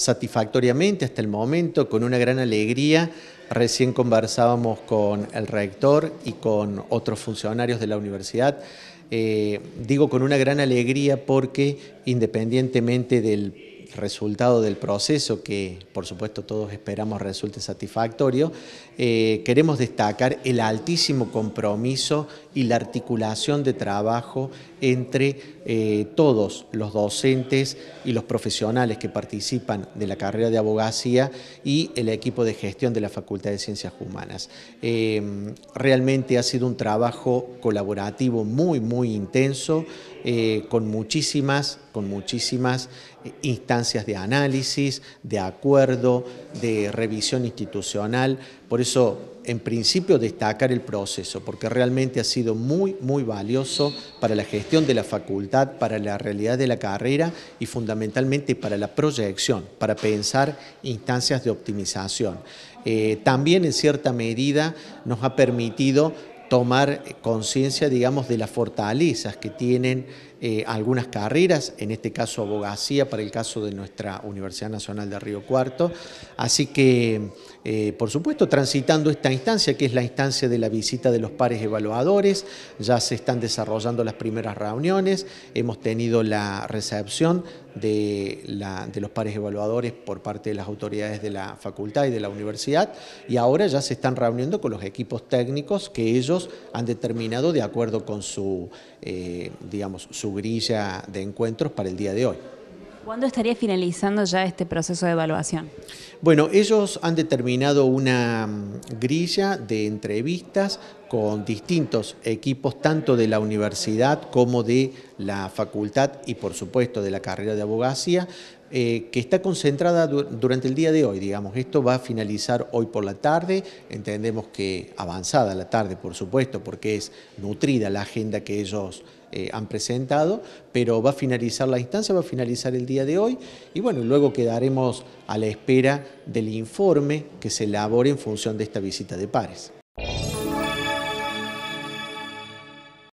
satisfactoriamente hasta el momento, con una gran alegría. Recién conversábamos con el rector y con otros funcionarios de la universidad. Eh, digo con una gran alegría porque independientemente del resultado del proceso, que por supuesto todos esperamos resulte satisfactorio, eh, queremos destacar el altísimo compromiso y la articulación de trabajo entre eh, todos los docentes y los profesionales que participan de la carrera de abogacía y el equipo de gestión de la Facultad de Ciencias Humanas. Eh, realmente ha sido un trabajo colaborativo muy, muy intenso, eh, con muchísimas, con muchísimas eh, instancias de análisis, de acuerdo, de revisión institucional. Por eso, en principio, destacar el proceso, porque realmente ha sido muy, muy valioso para la gestión de la facultad, para la realidad de la carrera y fundamentalmente para la proyección, para pensar instancias de optimización. Eh, también, en cierta medida, nos ha permitido tomar conciencia, digamos, de las fortalezas que tienen eh, algunas carreras, en este caso abogacía, para el caso de nuestra Universidad Nacional de Río Cuarto. Así que eh, por supuesto, transitando esta instancia, que es la instancia de la visita de los pares evaluadores. Ya se están desarrollando las primeras reuniones, hemos tenido la recepción de, los pares evaluadores por parte de las autoridades de la facultad y de la universidad y ahora ya se están reuniendo con los equipos técnicos que ellos han determinado de acuerdo con su, eh, digamos, su grilla de encuentros para el día de hoy. ¿Cuándo estaría finalizando ya este proceso de evaluación? Bueno, ellos han determinado una mm, grilla de entrevistas con distintos equipos, tanto de la universidad como de la facultad y por supuesto de la carrera de abogacía, eh, que está concentrada durante el día de hoy, digamos. Esto va a finalizar hoy por la tarde, entendemos que avanzada la tarde, por supuesto, porque es nutrida la agenda que ellos eh, han presentado, pero va a finalizar la instancia, va a finalizar el día de hoy y bueno, luego quedaremos a la espera del informe que se elabore en función de esta visita de pares.